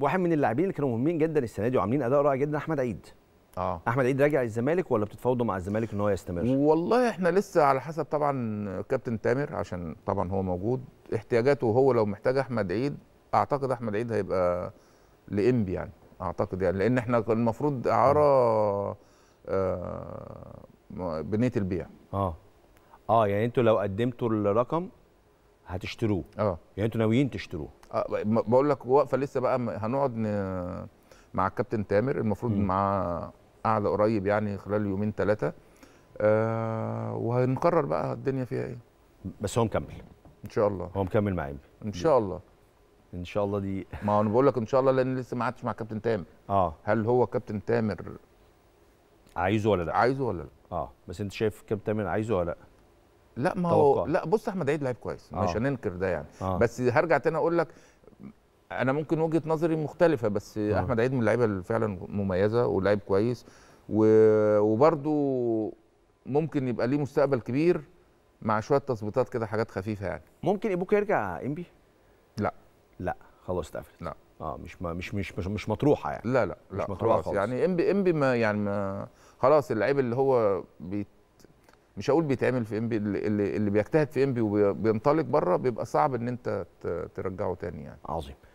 واحد من اللاعبين اللي كانوا مهمين جدا السنه دي وعاملين اداء رائع جدا احمد عيد اه احمد عيد راجع الزمالك ولا بتتفاوضوا مع الزمالك ان هو يستمر والله احنا لسه على حسب طبعا كابتن تامر عشان طبعا هو موجود احتياجاته هو لو محتاج احمد عيد اعتقد احمد عيد هيبقى لانبي يعني اعتقد يعني لان احنا المفروض اعاره آه بنيه البيع اه اه يعني انتوا لو قدمتوا الرقم هتشتروه اه يعني انتوا ناويين تشتروه آه بقول لك واقفه لسه بقى هنقعد ن... مع الكابتن تامر المفروض معاه قعده قريب يعني خلال يومين ثلاثه آه وهنقرر بقى الدنيا فيها ايه بس هو مكمل ان شاء الله هو مكمل مع انبي ان شاء الله ان شاء الله دي ما هو انا بقول لك ان شاء الله لان لسه ما قعدتش مع كابتن تامر اه هل هو كابتن تامر عايزه ولا لا عايزه ولا لا اه بس انت شايف كابتن تامر عايزه ولا لا لا ما هو لا بص احمد عيد لعيب كويس آه. مش هننكر ده يعني آه. بس هرجع تاني اقول لك انا ممكن وجهه نظري مختلفه بس آه. احمد عيد من اللعيبه اللي فعلا مميزه ولاعيب كويس و... وبرده ممكن يبقى ليه مستقبل كبير مع شويه تظبيطات كده حاجات خفيفه يعني ممكن ابوك يرجع انبي لا لا خلاص اتقفلت لا اه مش ما مش مش مش, مش مطروحه يعني لا لا لا مش مطروحه خلاص, خلاص. يعني انبي انبي ما يعني ما خلاص اللعيب اللي هو بيت مش هقول بيتعمل في انبي اللي, اللي بيجتهد في انبي وبينطلق بره بيبقى صعب ان انت ترجعه تاني يعني عظيم